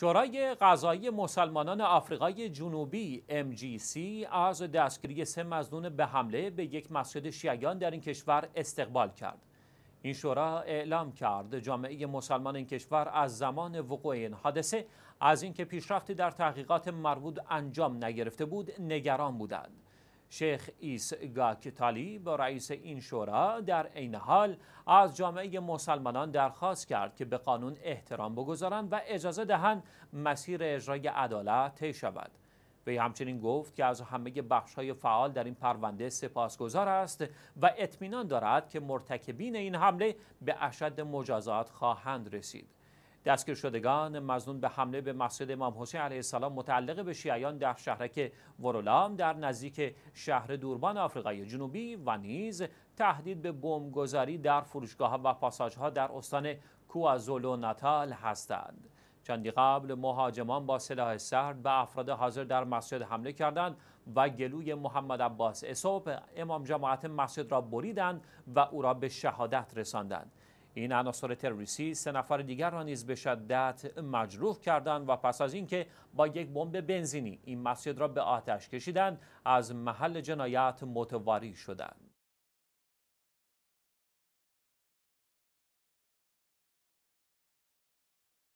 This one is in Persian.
شورای غذایی مسلمانان آفریقای جنوبی MGC از دستگیری سه مزنون به حمله به یک مسجد شیعیان در این کشور استقبال کرد. این شورا اعلام کرد جامعه مسلمان این کشور از زمان وقوع این حادثه از اینکه پیشرفتی در تحقیقات مربوط انجام نگرفته بود نگران بودند. شیخ ایس گاکتالی با رئیس این شورا در عین حال از جامعه مسلمانان درخواست کرد که به قانون احترام بگذارند و اجازه دهند مسیر اجرای عدالت طی شود وی همچنین گفت که از همه بخش های فعال در این پرونده سپاسگزار است و اطمینان دارد که مرتکبین این حمله به اشد مجازات خواهند رسید دستگیر شدگان مزنون به حمله به مسجد امام حسین علیه السلام متعلق به شیعیان در شهرک ورولام در نزدیک شهر دوربان آفریقای جنوبی و نیز تهدید به بمبگذاری در فروشگاه و پاساجها در استان کوازولو ناتال هستند چندی قبل مهاجمان با سلاح سرد به افراد حاضر در مسجد حمله کردند و گلوی محمد عباس اصاب امام جماعت مسجد را بریدند و او را به شهادت رساندند این عناصر تروریستی سه نفر دیگر را نیز به شدت مجروح کردند و پس از اینکه با یک بمب بنزینی این مسجد را به آتش کشیدند از محل جنایت متواری شدند